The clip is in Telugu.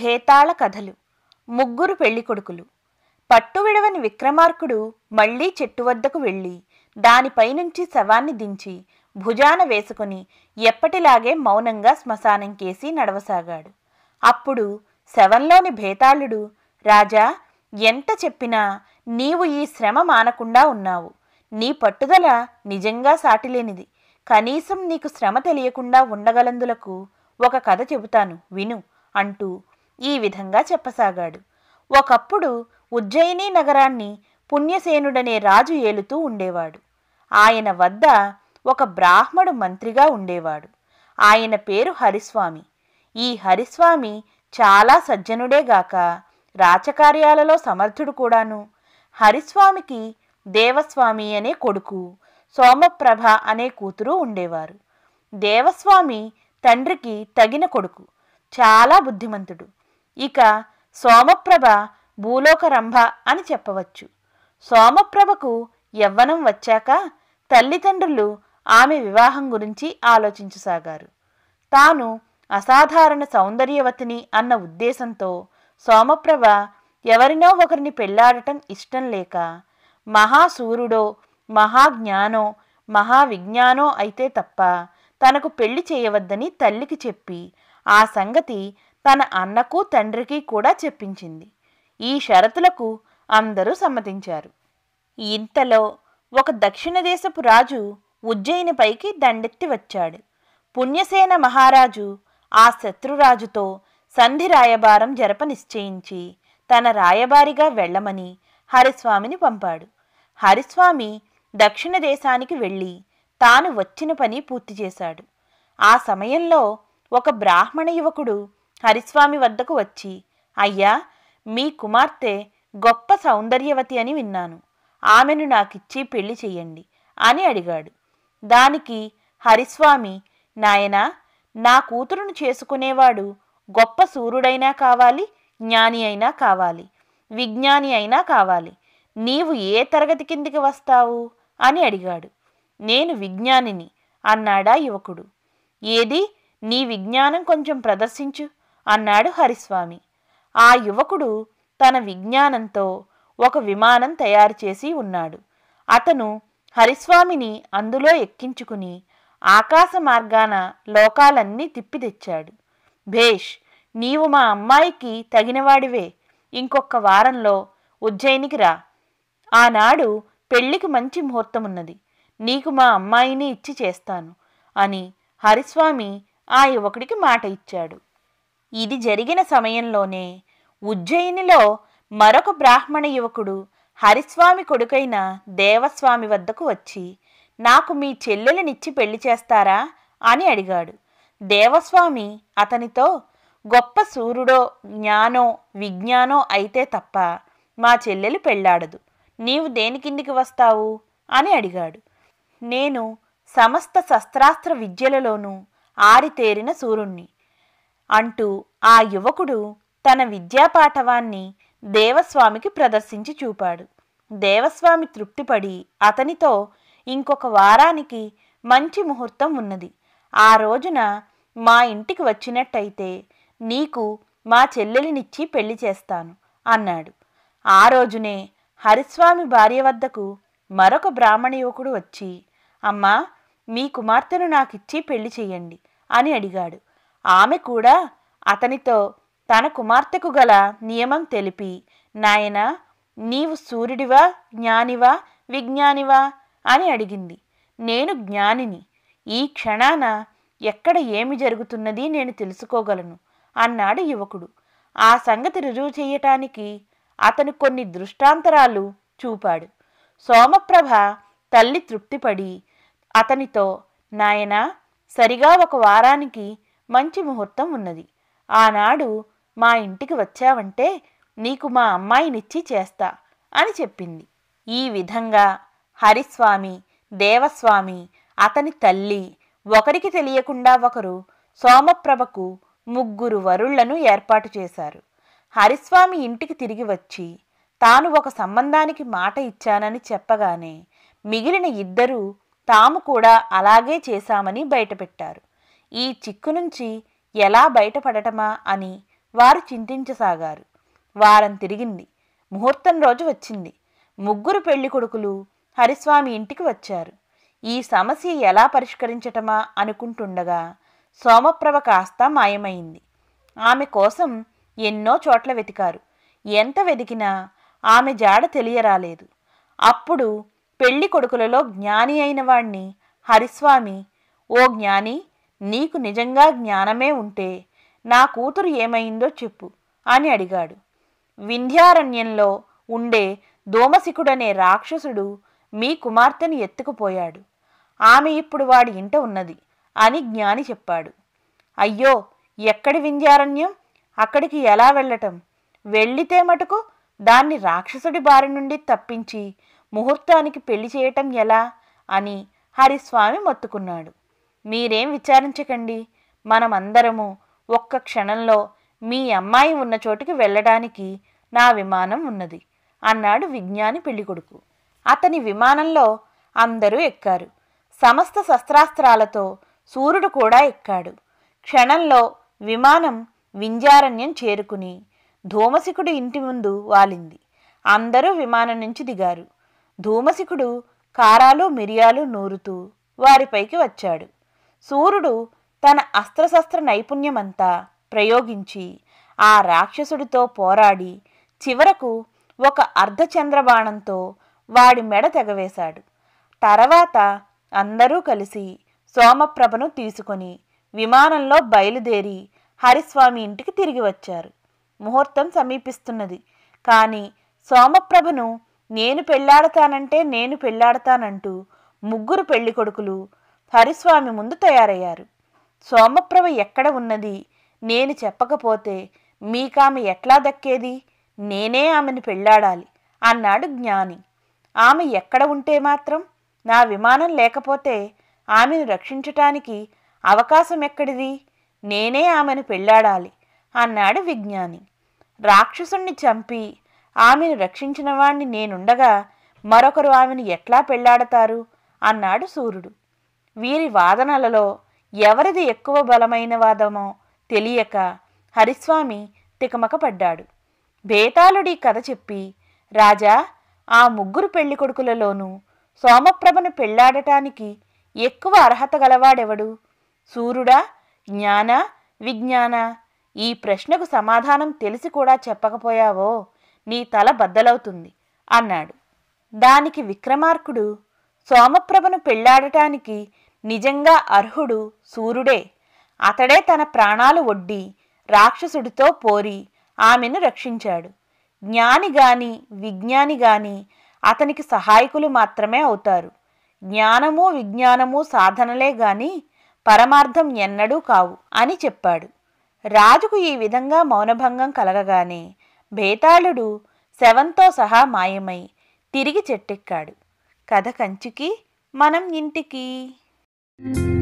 భేతాళ కథలు ముగ్గురు పెళ్ళికొడుకులు పట్టు విడవని విక్రమార్కుడు మళ్లీ చెట్టు వద్దకు వెళ్ళి దానిపైనుంచి శవాన్ని దించి భుజాన వేసుకుని ఎప్పటిలాగే మౌనంగా శ్మశానం కేసి నడవసాగాడు అప్పుడు శవంలోని భేతాళుడు రాజా ఎంత చెప్పినా నీవు ఈ శ్రమ మానకుండా ఉన్నావు నీ పట్టుదల నిజంగా సాటిలేనిది కనీసం నీకు శ్రమ తెలియకుండా ఉండగలందులకు ఒక కథ చెబుతాను విను అంటూ ఈ విధంగా చెప్పసాగాడు ఒకప్పుడు ఉజ్జయిని నగరాన్ని పుణ్యసేనుడనే రాజు ఏలుతూ ఉండేవాడు ఆయన వద్ద ఒక బ్రాహ్మడు మంత్రిగా ఉండేవాడు ఆయన పేరు హరిస్వామి ఈ హరిస్వామి చాలా సజ్జనుడేగాక రాచకార్యాలలో సమర్థుడు కూడాను హరిస్వామికి దేవస్వామి అనే కొడుకు సోమప్రభ అనే కూతురు ఉండేవారు దేవస్వామి తండ్రికి తగిన కొడుకు చాలా బుద్ధిమంతుడు ఇక సోమప్రభ భూలోక రంభ అని చెప్పవచ్చు సోమప్రభకు యవ్వనం వచ్చాక తల్లిదండ్రులు ఆమె వివాహం గురించి ఆలోచించసాగారు తాను అసాధారణ సౌందర్యవతిని అన్న ఉద్దేశంతో సోమప్రభ ఎవరినో ఒకరిని పెళ్లాడటం ఇష్టం లేక మహాసూర్యుడో మహాజ్ఞానో మహావిజ్ఞానో అయితే తప్ప తనకు పెళ్లి చేయవద్దని తల్లికి చెప్పి ఆ సంగతి తన అన్నకు తండ్రికి కూడా చెప్పించింది ఈ షరతులకు అందరూ సమ్మతించారు ఇంతలో ఒక దక్షిణ దేశపు రాజు ఉజ్జయినిపైకి దండెత్తి వచ్చాడు పుణ్యసేన మహారాజు ఆ శత్రురాజుతో సంధి రాయబారం జరప నిశ్చయించి తన రాయబారిగా వెళ్ళమని హరిస్వామిని పంపాడు హరిస్వామి దక్షిణ దేశానికి వెళ్ళి తాను వచ్చిన పని పూర్తి చేశాడు ఆ సమయంలో ఒక బ్రాహ్మణ యువకుడు హరిస్వామి వద్దకు వచ్చి అయ్యా మీ కుమార్తె గొప్ప సౌందర్యవతి అని విన్నాను ఆమెను నాకిచ్చి పెళ్లి చెయ్యండి అని అడిగాడు దానికి హరిస్వామి నాయనా నా కూతురును చేసుకునేవాడు గొప్ప సూర్యుడైనా కావాలి జ్ఞాని అయినా కావాలి విజ్ఞాని అయినా కావాలి నీవు ఏ తరగతి కిందికి వస్తావు అని అడిగాడు నేను విజ్ఞానిని అన్నాడా యువకుడు ఏది నీ విజ్ఞానం కొంచెం ప్రదర్శించు అన్నాడు హరిస్వామి ఆ యువకుడు తన విజ్ఞానంతో ఒక విమానం తయారు చేసి ఉన్నాడు అతను హరిస్వామిని అందులో ఎక్కించుకుని ఆకాశ మార్గాన లోకాలన్నీ తిప్పి తెచ్చాడు భేష్ నీవు మా అమ్మాయికి తగినవాడివే ఇంకొక వారంలో ఉజ్జయినికి రా ఆనాడు పెళ్లికి మంచి ముహూర్తమున్నది నీకు మా అమ్మాయిని ఇచ్చి చేస్తాను అని హరిస్వామి ఆ యువకుడికి మాట ఇచ్చాడు ఇది జరిగిన సమయంలోనే ఉజ్జయినిలో మరొక బ్రాహ్మణ యువకుడు హరిస్వామి కొడుకైన దేవస్వామి వద్దకు వచ్చి నాకు మీ చెల్లెలనిచ్చి పెళ్లి చేస్తారా అని అడిగాడు దేవస్వామి అతనితో గొప్ప సూర్యుడో జ్ఞానో విజ్ఞానో అయితే తప్ప మా చెల్లెలు పెళ్ళాడదు నీవు దేని కిందికి వస్తావు అని అడిగాడు నేను సమస్త శస్త్రాస్త్ర విద్యలలోనూ ఆరితేరిన సూర్యుణ్ణి అంటూ ఆ యువకుడు తన విద్యాపాఠవాన్ని దేవస్వామికి ప్రదర్శించి చూపాడు దేవస్వామి తృప్తిపడి అతనితో ఇంకొక వారానికి మంచి ముహూర్తం ఉన్నది ఆ రోజున మా ఇంటికి వచ్చినట్టయితే నీకు మా చెల్లెలినిచ్చి పెళ్లి చేస్తాను అన్నాడు ఆ రోజునే హరిస్వామి భార్య వద్దకు మరొక బ్రాహ్మణ యువకుడు వచ్చి అమ్మా మీ కుమార్తెను నాకిచ్చి పెళ్లి చేయండి అని అడిగాడు ఆమె కూడా అతనితో తన కుమార్తెకు గల నియమం తెలిపి నాయన నీవు సూర్యుడివా జ్ఞానివా విజ్ఞానివా అని అడిగింది నేను జ్ఞానిని ఈ క్షణాన ఎక్కడ ఏమి జరుగుతున్నది నేను తెలుసుకోగలను అన్నాడు యువకుడు ఆ సంగతి రుజువు చేయటానికి అతను కొన్ని దృష్టాంతరాలు చూపాడు సోమప్రభ తల్లి తృప్తిపడి అతనితో నాయనా సరిగా ఒక వారానికి మంచి ముహూర్తం ఉన్నది ఆనాడు మా ఇంటికి వచ్చావంటే నీకు మా అమ్మాయినిచ్చి చేస్తా అని చెప్పింది ఈ విధంగా హరిస్వామి దేవస్వామి అతని తల్లి ఒకరికి తెలియకుండా ఒకరు సోమప్రభకు ముగ్గురు వరుళ్లను ఏర్పాటు చేశారు హరిస్వామి ఇంటికి తిరిగి వచ్చి తాను ఒక సంబంధానికి మాట ఇచ్చానని చెప్పగానే మిగిలిన ఇద్దరూ తాము కూడా అలాగే చేశామని బయటపెట్టారు ఈ చిక్కు నుంచి ఎలా బయటపడటమా అని వారు చింతించసాగారు వారం తిరిగింది ముహూర్తం రోజు వచ్చింది ముగ్గురు పెళ్లి కొడుకులు హరిస్వామి ఇంటికి వచ్చారు ఈ సమస్య ఎలా పరిష్కరించటమా అనుకుంటుండగా సోమప్రభ కాస్త మాయమైంది ఆమె కోసం ఎన్నో చోట్ల వెతికారు ఎంత వెతికినా ఆమె జాడ తెలియరాలేదు అప్పుడు పెళ్లి కొడుకులలో జ్ఞాని అయిన వాణ్ణి హరిస్వామి ఓ జ్ఞాని నీకు నిజంగా జ్ఞానమే ఉంటే నా కూతురు ఏమైందో చెప్పు అని అడిగాడు వింధ్యారణ్యంలో ఉండే దోమసికుడనే రాక్షసుడు మీ కుమార్తెను ఎత్తుకుపోయాడు ఆమె ఇప్పుడు వాడి ఇంట ఉన్నది అని జ్ఞాని చెప్పాడు అయ్యో ఎక్కడి వింధ్యారణ్యం అక్కడికి ఎలా వెళ్ళటం వెళ్ళితే మటుకు దాన్ని రాక్షసుడి బారి నుండి తప్పించి ముహూర్తానికి పెళ్లి చేయటం ఎలా అని హరిస్వామి మొత్తుకున్నాడు మీరేం విచారించకండి మనమందరము ఒక్క క్షణంలో మీ అమ్మాయి ఉన్న చోటుకి వెళ్ళడానికి నా విమానం ఉన్నది అన్నాడు విజ్ఞాని పెళ్ళికొడుకు అతని విమానంలో అందరూ ఎక్కారు సమస్త శస్త్రాస్త్రాలతో సూర్యుడు కూడా ఎక్కాడు క్షణంలో విమానం వింజారణ్యం చేరుకుని ధూమసికుడు ఇంటి ముందు వాలింది అందరూ విమానం నుంచి దిగారు ధూమసికుడు కారాలు మిరియాలు నూరుతూ వారిపైకి వచ్చాడు సూర్యుడు తన అస్త్రశస్త్ర నైపుణ్యమంతా ప్రయోగించి ఆ రాక్షసుడితో పోరాడి చివరకు ఒక అర్ధచంద్రబాణంతో వాడి మెడ తెగవేశాడు తర్వాత అందరూ కలిసి సోమప్రభను తీసుకొని విమానంలో బయలుదేరి హరిస్వామి ఇంటికి తిరిగి వచ్చారు ముహూర్తం సమీపిస్తున్నది కానీ సోమప్రభను నేను పెళ్ళాడతానంటే నేను పెళ్ళాడతానంటూ ముగ్గురు పెళ్ళికొడుకులు హరిస్వామి ముందు తయారయ్యారు సోమప్రభ ఎక్కడ ఉన్నది నేను చెప్పకపోతే మీకామె ఎట్లా దక్కేది నేనే ఆమెను పెళ్ళాడాలి అన్నాడు జ్ఞాని ఆమె ఎక్కడ ఉంటే మాత్రం నా విమానం లేకపోతే ఆమెను రక్షించటానికి అవకాశం ఎక్కడిది నేనే ఆమెను పెళ్ళాడాలి అన్నాడు విజ్ఞాని రాక్షసుణ్ణి చంపి ఆమెను రక్షించిన వాణ్ణి నేనుండగా మరొకరు ఆమెను ఎట్లా పెళ్ళాడతారు అన్నాడు సూర్యుడు వీరి వాదనలలో ఎవరిది ఎక్కువ బలమైన వాదమో తెలియక హరిస్వామి తికమకపడ్డాడు బేతాళుడి కథ చెప్పి రాజా ఆ ముగ్గురు పెళ్లి కొడుకులలోనూ సోమప్రభను పెళ్లాడటానికి ఎక్కువ అర్హత గలవాడెవడు సూర్యుడా జ్ఞాన విజ్ఞాన ఈ ప్రశ్నకు సమాధానం తెలిసి కూడా చెప్పకపోయావో నీ తల బద్దలవుతుంది అన్నాడు దానికి విక్రమార్కుడు సోమప్రభను పెళ్లాడటానికి నిజంగా అర్హుడు సూర్యుడే అతడే తన ప్రాణాలు ఒడ్డి రాక్షసుడితో పోరి ఆమెను రక్షించాడు జ్ఞాని గాని విజ్ఞాని గాని అతనికి సహాయకులు మాత్రమే అవుతారు జ్ఞానము విజ్ఞానము సాధనలే గాని పరమార్థం ఎన్నడూ కావు అని చెప్పాడు రాజుకు ఈ విధంగా మౌనభంగం కలగగానే బేతాళుడు శవంతో సహా మాయమై తిరిగి చెట్టెక్కాడు కథ కంచుకి మనం ఇంటికి Thank you.